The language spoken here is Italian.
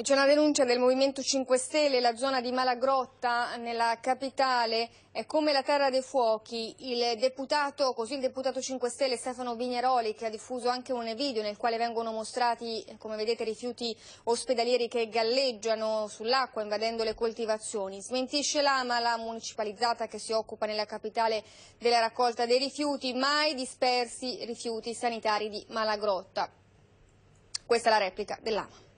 E c'è una denuncia del Movimento 5 Stelle, la zona di Malagrotta nella capitale è come la terra dei fuochi. Il deputato, così il deputato 5 Stelle Stefano Vigneroli che ha diffuso anche un video nel quale vengono mostrati, come vedete, rifiuti ospedalieri che galleggiano sull'acqua invadendo le coltivazioni. Smentisce l'AMA, la municipalizzata che si occupa nella capitale della raccolta dei rifiuti, mai dispersi rifiuti sanitari di Malagrotta. Questa è la replica dell'AMA.